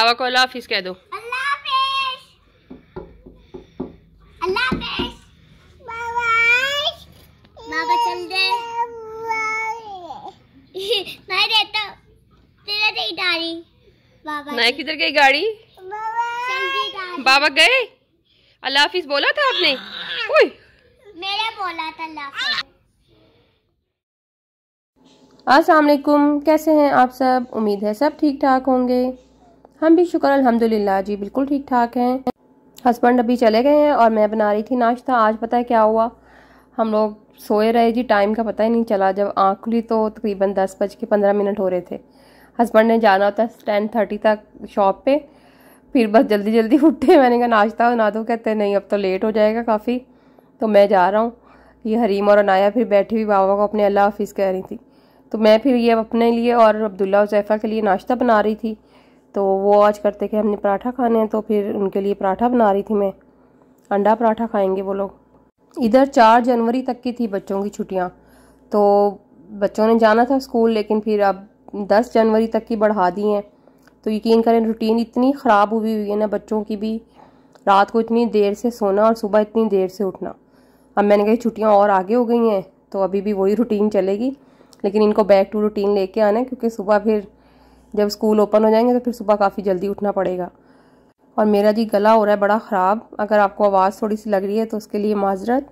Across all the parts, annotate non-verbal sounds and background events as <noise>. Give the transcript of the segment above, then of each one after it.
बाबा को अल्लाह हाफिज़ कह दो नायक तो किधर गई गाड़ी बाबा गए अल्लाह हाफिज बोला था आपने हाँ। मेरा बोला था अस्सलाम वालेकुम कैसे हैं आप सब उम्मीद है सब ठीक ठाक होंगे हम भी शुक्र अल्हम्दुलिल्लाह जी बिल्कुल ठीक ठाक हैं हस्बैंड अभी चले गए हैं और मैं बना रही थी नाश्ता आज पता है क्या हुआ हम लोग सोए रहे जी टाइम का पता ही नहीं चला जब आँख खुली तो तकरीबन दस बज के पंद्रह मिनट हो रहे थे हस्बैंड ने जाना होता है टेन थर्टी तक शॉप पे फिर बस जल्दी जल्दी उठे मैंने कहा नाश्ता बना दो कहते नहीं अब तो लेट हो जाएगा काफ़ी तो मैं जा रहा हूँ ये हरीम और अनाया फिर बैठी हुई बाबा को अपने अल्लाह हाफिज़ कह रही थी तो मैं फिर ये अपने लिए और अब्दुल्ला जैफ़ा के लिए नाश्ता बना रही थी तो वो आज करते कि हमने पराठा खाने हैं तो फिर उनके लिए पराठा बना रही थी मैं अंडा पराठा खाएंगे वो लोग इधर चार जनवरी तक की थी बच्चों की छुट्टियाँ तो बच्चों ने जाना था स्कूल लेकिन फिर अब दस जनवरी तक की बढ़ा दी हैं तो यकीन करें रूटीन इतनी ख़राब हुई हुई है ना बच्चों की भी रात को इतनी देर से सोना और सुबह इतनी देर से उठना अब मैंने कही छुट्टियाँ और आगे हो गई हैं तो अभी भी वही रूटीन चलेगी लेकिन इनको बैक टू रूटीन लेके आना है क्योंकि सुबह फिर जब स्कूल ओपन हो जाएंगे तो फिर सुबह काफ़ी जल्दी उठना पड़ेगा और मेरा जी गला हो रहा है बड़ा ख़राब अगर आपको आवाज़ थोड़ी सी लग रही है तो उसके लिए माजरत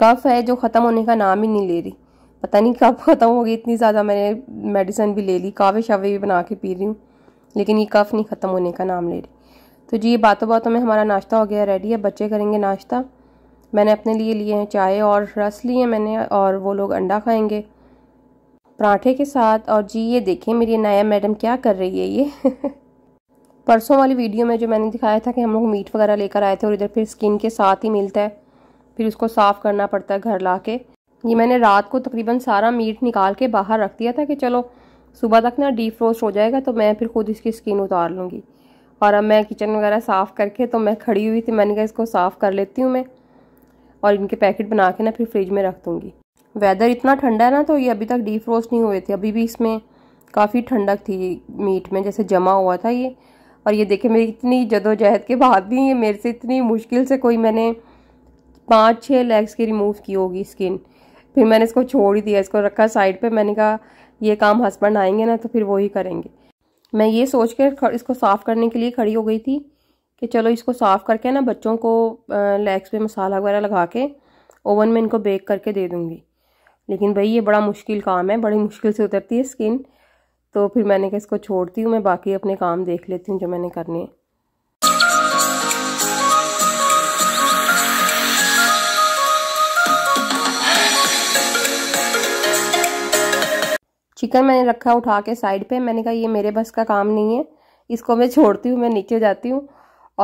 कफ़ है जो ख़त्म होने का नाम ही नहीं ले रही पता नहीं कब ख़त्म होगी इतनी ज़्यादा मैंने मेडिसिन भी ले ली कावे शावे भी बना के पी रही हूँ लेकिन ये कफ़ नहीं ख़त्म होने का नाम ले रही तो जी ये बातों बातों में हमारा नाश्ता हो गया रेडी है बच्चे करेंगे नाश्ता मैंने अपने लिए लिए हैं चाय और रस लिए मैंने और वो लोग अंडा खाएंगे पराठे के साथ और जी ये देखें मेरी नया मैडम क्या कर रही है ये <laughs> परसों वाली वीडियो में जो मैंने दिखाया था कि हम लोग मीट वगैरह लेकर आए थे और इधर फिर स्किन के साथ ही मिलता है फिर उसको साफ़ करना पड़ता है घर ला के ये मैंने रात को तकरीबन सारा मीट निकाल के बाहर रख दिया था कि चलो सुबह तक ना डीप रोस्ट हो जाएगा तो मैं फिर खुद इसकी स्किन उतार लूँगी और अब मैं किचन वगैरह साफ़ करके तो मैं खड़ी हुई थी मैंने कहा इसको साफ़ कर लेती हूँ मैं और इनके पैकेट बना के ना फिर फ्रिज में रख दूँगी वेदर इतना ठंडा है ना तो ये अभी तक डीफ्रोस्ट नहीं हुए थे अभी भी इसमें काफ़ी ठंडक थी मीट में जैसे जमा हुआ था ये और ये देखे मेरी इतनी जदोजहद के बाद भी ये मेरे से इतनी मुश्किल से कोई मैंने पाँच छः लेग्स की रिमूव की होगी स्किन फिर मैंने इसको छोड़ ही दिया इसको रखा साइड पे मैंने कहा ये काम हस्बैंड आएंगे ना तो फिर वो ही करेंगे मैं ये सोच कर इसको साफ़ करने के लिए खड़ी हो गई थी कि चलो इसको साफ़ करके ना बच्चों को लेग्स पे मसाला वगैरह लगा के ओवन में इनको बेक करके दे दूँगी लेकिन भाई ये बड़ा मुश्किल काम है बड़ी मुश्किल से उतरती है स्किन तो फिर मैंने कहा इसको छोड़ती हूँ मैं बाकी अपने काम देख लेती हूँ जो मैंने करने हैं चिकन मैंने रखा उठा के साइड पे मैंने कहा ये मेरे बस का काम नहीं है इसको मैं छोड़ती हूँ मैं नीचे जाती हूँ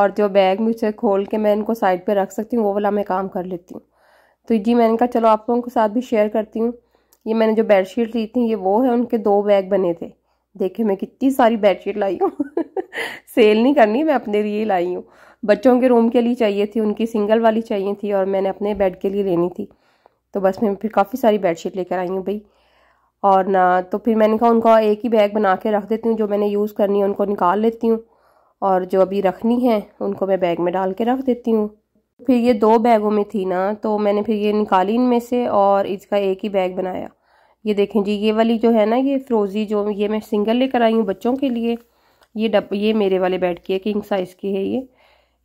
और जो बैग मुझसे खोल के मैं इनको साइड पे रख सकती हूँ वो वाला मैं काम कर लेती हूँ तो जी मैंने कहा चलो आप लोगों के साथ भी शेयर करती हूँ ये मैंने जो बेडशीट ली थी ये वो है उनके दो बैग बने थे देखे मैं कितनी सारी बेडशीट लाई हूँ सेल <laughs> नहीं करनी मैं अपने लिए लाई हूँ बच्चों के रूम के लिए चाहिए थी उनकी सिंगल वाली चाहिए थी और मैंने अपने बेड के लिए लेनी थी तो बस मैं फिर काफ़ी सारी बेडशीट लेकर आई हूँ भाई और ना तो फिर मैंने कहा उनका एक ही बैग बना के रख देती हूँ जो मैंने यूज़ करनी है उनको निकाल लेती हूँ और जो अभी रखनी है उनको मैं बैग में डाल के रख देती हूँ फिर ये दो बैगों में थी ना तो मैंने फिर ये निकाली इनमें से और इसका एक ही बैग बनाया ये देखें जी ये वाली जो है ना ये फ्रोज़ी जो ये मैं सिंगल लेकर आई हूँ बच्चों के लिए ये डब ये मेरे वाले बेड की है किंग साइज़ की है ये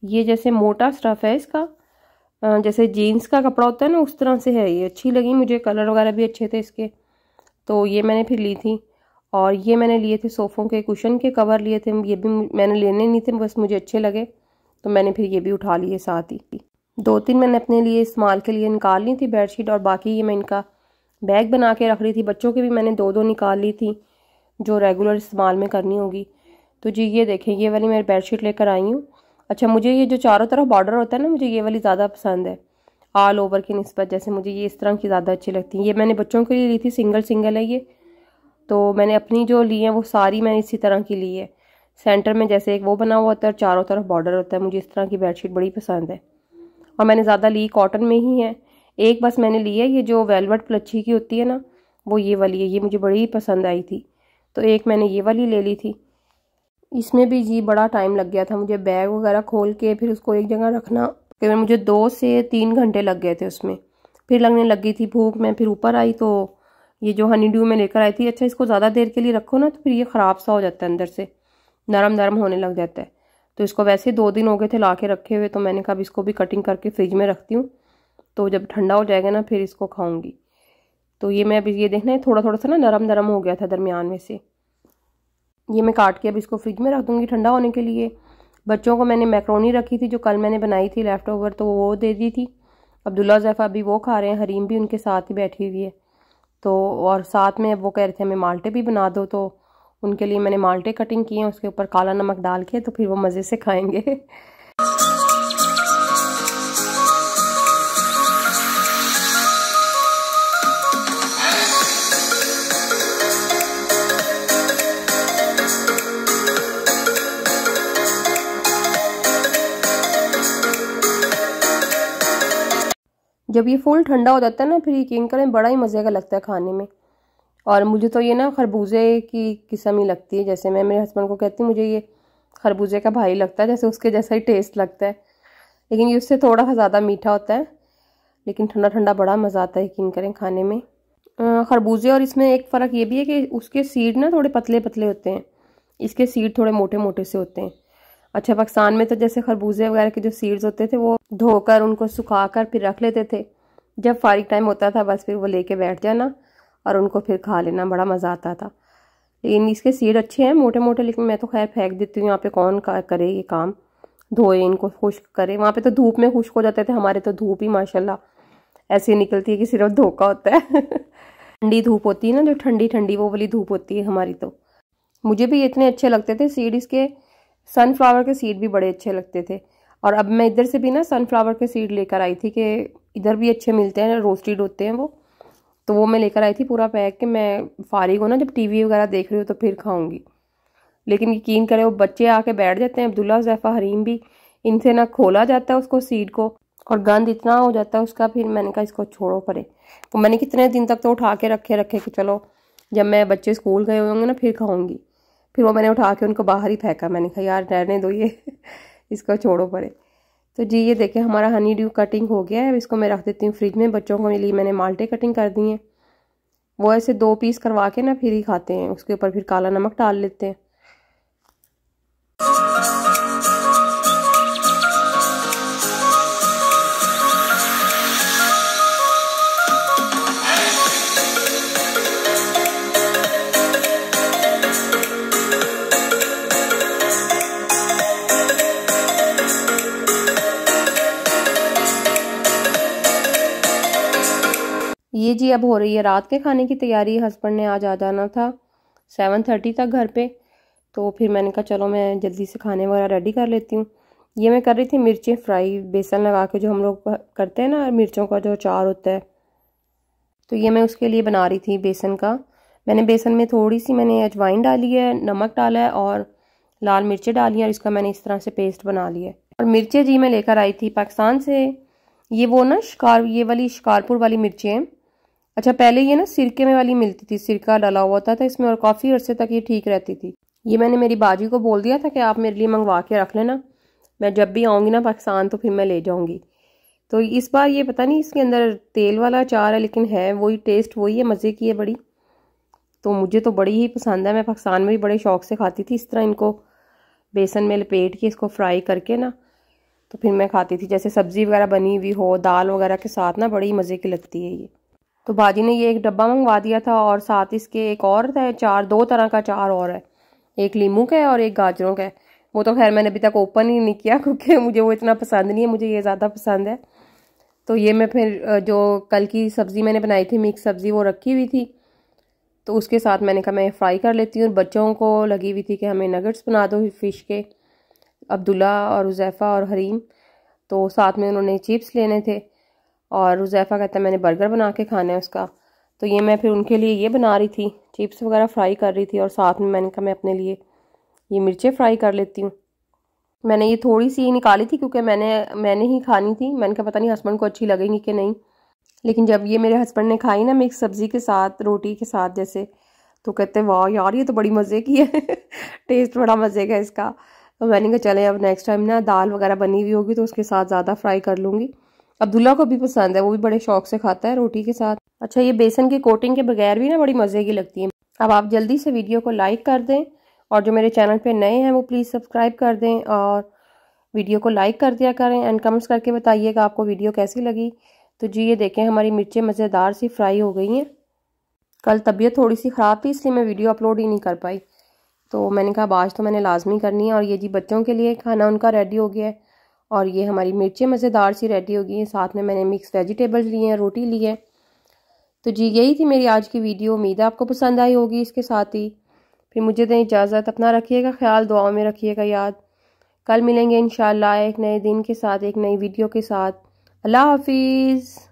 ये जैसे मोटा स्टफ़ है इसका जैसे जीन्स का कपड़ा होता है ना उस तरह से है ये अच्छी लगी मुझे कलर वगैरह भी अच्छे थे इसके तो ये मैंने फिर ली थी और ये मैंने लिए थे सोफ़ों के कुशन के कवर लिए थे ये भी मैंने लेने नहीं थे बस मुझे अच्छे लगे तो मैंने फिर ये भी उठा लिए साथ ही दो तीन मैंने अपने लिए इस्तेमाल के लिए निकाल ली थी बेडशीट और बाकी ये मैं इनका बैग बना के रख रही थी बच्चों के भी मैंने दो दो निकाल ली थी जो रेगुलर इस्तेमाल में करनी होगी तो जी ये देखें ये वाली मैं बेडशीट लेकर आई हूँ अच्छा मुझे ये जो चारों तरफ बॉर्डर होता है ना मुझे ये वाली ज़्यादा पसंद है ऑल ओवर की नस्बत जैसे मुझे ये इस तरह की ज़्यादा अच्छी लगती है ये मैंने बच्चों के लिए ली थी सिंगल सिंगल है ये तो मैंने अपनी जो ली है वो सारी मैंने इसी तरह की ली है सेंटर में जैसे एक वो बना हुआ होता है और चारों तरफ बॉर्डर होता है मुझे इस तरह की बेडशीट बड़ी पसंद है और मैंने ज़्यादा ली कॉटन में ही है एक बस मैंने ली है ये जो वेलवेट प्लच्छी की होती है ना वो ये वाली है ये मुझे बड़ी पसंद आई थी तो एक मैंने ये वाली ले ली थी इसमें भी जी बड़ा टाइम लग गया था मुझे बैग वगैरह खोल के फिर उसको एक जगह रखना फिर मुझे दो से तीन घंटे लग गए थे उसमें फिर लगने लगी थी भूख मैं फिर ऊपर आई तो ये जो हनी ड्यू में लेकर आई थी अच्छा इसको ज़्यादा देर के लिए रखो ना तो फिर ये ख़राब सा हो जाता है अंदर से नरम नरम होने लग जाता है तो इसको वैसे दो दिन हो गए थे ला के रखे हुए तो मैंने कहा अब इसको भी कटिंग करके फ्रिज में रखती हूँ तो जब ठंडा हो जाएगा ना फिर इसको खाऊंगी तो ये मैं अभी ये देखना है थोड़ा थोड़ा सा ना नरम नरम हो गया था दरमियान में से ये मैं काट के अब इसको फ्रिज में रख दूँगी ठंडा होने के लिए बच्चों को मैंने मैक्रोनी रखी थी जो कल मैंने बनाई थी लेफ़्ट ओवर तो वो दे दी थी अब्दुल्ला जैफ़ा अभी वो खा रहे हैं हरीम भी उनके साथ ही बैठी हुई है तो और साथ में वो कह रहे थे हमें माल्टे भी बना दो तो उनके लिए मैंने माल्टे कटिंग किए हैं उसके ऊपर काला नमक डाल के तो फिर वो मज़े से खाएंगे जब ये फूल ठंडा हो जाता है ना फिर ये किंग करें बड़ा ही मज़े का लगता है खाने में और मुझे तो ये ना खरबूजे की किस्म ही लगती है जैसे मैं मेरे हस्बैंड को कहती हूँ मुझे ये खरबूजे का भाई लगता है जैसे उसके जैसा ही टेस्ट लगता है लेकिन ये उससे थोड़ा सा ज़्यादा मीठा होता है लेकिन ठंडा ठंडा बड़ा मज़ा आता है यकीन करें खाने में खरबूजे और इसमें एक फ़र्क ये भी है कि उसके सीड ना थोड़े पतले पतले होते हैं इसके सीड थोड़े मोटे मोटे से होते हैं अच्छा पाकिस्तान में तो जैसे खरबूजे वगैरह के जो सीड्स होते थे वो धोकर उनको सुखा कर फिर रख लेते थे जब फारिक टाइम होता था बस फिर वो लेके बैठ जाना और उनको फिर खा लेना बड़ा मज़ा आता था लेकिन इसके सीड अच्छे हैं मोटे मोटे लेकिन मैं तो खैर फेंक देती हूँ यहाँ पे कौन करे ये काम धोए इनको खुश्क करे वहाँ पे तो धूप में खुश्क हो जाते थे हमारे तो धूप ही माशाल्लाह ऐसी निकलती है कि सिर्फ धोखा होता है <laughs> ठंडी धूप होती है ना जो ठंडी ठंडी वो वाली धूप होती है हमारी तो मुझे भी इतने अच्छे लगते थे सीड इसके सनफ्लावर के सीड भी बड़े अच्छे लगते थे और अब मैं इधर से भी ना सनफ्लावर के सीड लेकर आई थी कि इधर भी अच्छे मिलते हैं रोस्टेड होते हैं वो तो वो मैं लेकर आई थी पूरा पैक कि मैं फारिग हूँ ना जब टीवी वगैरह देख रही हूँ तो फिर खाऊंगी लेकिन यकीन करें वो बच्चे आके बैठ जाते हैं अब्दुल्ला जैफ़ा हरीम भी इनसे ना खोला जाता है उसको सीट को और गंद इतना हो जाता है उसका फिर मैंने कहा इसको छोड़ो परे तो मैंने कितने दिन तक तो उठा के रखे रखे कि चलो जब मैं बच्चे स्कूल गए होंगे ना फिर खाऊंगी फिर वो मैंने उठा के उनको बाहर ही फेंका मैंने कहा यार रहने दो ये <laughs> इसको छोड़ो परे तो जी ये देखें हमारा हनी ड्यू कटिंग हो गया है इसको मैं रख देती हूँ फ्रिज में बच्चों को लिए मैंने माल्टे कटिंग कर दिए वो ऐसे दो पीस करवा के ना फिर ही खाते हैं उसके ऊपर फिर काला नमक डाल लेते हैं जी अब हो रही है रात के खाने की तैयारी हस्बैंड ने आज आ जाना था सेवन थर्टी तक घर पे तो फिर मैंने कहा चलो मैं जल्दी से खाने वगैरह रेडी कर लेती हूँ ये मैं कर रही थी मिर्चें फ्राई बेसन लगा के जो हम लोग करते हैं ना मिर्चों का जो चार होता है तो ये मैं उसके लिए बना रही थी बेसन का मैंने बेसन में थोड़ी सी मैंने अजवाइन डाली है नमक डाला है और लाल मिर्चें डाली हैं और इसका मैंने इस तरह से पेस्ट बना लिया है और मिर्चें जी मैं लेकर आई थी पाकिस्तान से ये वो ना शिकार ये वाली शिकारपुर वाली मिर्चें हैं अच्छा पहले ये ना सिरके में वाली मिलती थी सिरका डाला हुआ था, था तो इसमें और काफ़ी अरसे तक ये ठीक रहती थी ये मैंने मेरी बाजी को बोल दिया था कि आप मेरे लिए मंगवा के रख लेना मैं जब भी आऊँगी ना पाकिस्तान तो फिर मैं ले जाऊँगी तो इस बार ये पता नहीं इसके अंदर तेल वाला अचार है लेकिन है वही टेस्ट वही है मज़े की है बड़ी तो मुझे तो बड़ी ही पसंद है मैं पाकिस्तान में भी बड़े शौक से खाती थी इस तरह इनको बेसन में लपेट के इसको फ्राई करके ना तो फिर मैं खाती थी जैसे सब्ज़ी वगैरह बनी हुई हो दाल वगैरह के साथ ना बड़ी मज़े की लगती है ये तो भाजी ने ये एक डब्बा मंगवा दिया था और साथ इसके एक और है चार दो तरह का चार और है एक लीमू का है और एक गाजरों का है वो तो खैर मैंने अभी तक ओपन ही नहीं किया <laughs> क्योंकि मुझे वो इतना पसंद नहीं है मुझे ये ज़्यादा पसंद है तो ये मैं फिर जो कल की सब्ज़ी मैंने बनाई थी मिक्स सब्ज़ी वो रखी हुई थी तो उसके साथ मैंने कहा मैं फ्राई कर लेती हूँ बच्चों को लगी हुई थी कि हमें नगट्स बना दो फ़िश के अब्दुल्ला और उजैफ़ा और हरीम तो साथ में उन्होंने चिप्स लेने थे और रुज़ैफ़ा कहता है मैंने बर्गर बना के खाना है उसका तो ये मैं फिर उनके लिए ये बना रही थी चिप्स वगैरह फ्राई कर रही थी और साथ में मैंने कहा मैं अपने लिए ये मिर्चें फ्राई कर लेती हूँ मैंने ये थोड़ी सी निकाली थी क्योंकि मैंने मैंने ही खानी थी मैंने कहा पता नहीं हस्बैंड को अच्छी लगेंगी कि नहीं लेकिन जब ये मेरे हस्बैंड ने खाई ना मिक्स सब्ज़ी के साथ रोटी के साथ जैसे तो कहते वाह यार ये तो बड़ी मज़े की है <laughs> टेस्ट बड़ा मज़े का इसका तो मैंने कहा चले अब नेक्स्ट टाइम ना दाल वगैरह बनी हुई होगी तो उसके साथ ज़्यादा फ्राई कर लूँगी अब्दुल्ला को भी पसंद है वो भी बड़े शौक से खाता है रोटी के साथ अच्छा ये बेसन की कोटिंग के बगैर भी ना बड़ी मज़े की लगती है अब आप जल्दी से वीडियो को लाइक कर दें और जो मेरे चैनल पे नए हैं वो प्लीज़ सब्सक्राइब कर दें और वीडियो को लाइक कर दिया करें एंड कमेंट्स करके बताइएगा आपको वीडियो कैसी लगी तो जी ये देखें हमारी मिर्चें मज़ेदार सी फ्राई हो गई हैं कल तबीयत थोड़ी सी ख़राब थी इसलिए मैं वीडियो अपलोड ही नहीं कर पाई तो मैंने कहा आज तो मैंने लाजमी करनी है और ये जी बच्चों के लिए खाना उनका रेडी हो गया है और ये हमारी मिर्चें मज़ेदार सी रेडी हो गई हैं साथ में मैंने मिक्स वेजिटेबल्स लिए हैं रोटी ली है तो जी यही थी मेरी आज की वीडियो उम्मीद है आपको पसंद आई होगी इसके साथ ही फिर मुझे दें इजाज़त अपना रखिएगा ख्याल दुआओं में रखिएगा याद कल मिलेंगे इन एक नए दिन के साथ एक नई वीडियो के साथ अल्लाह हाफिज़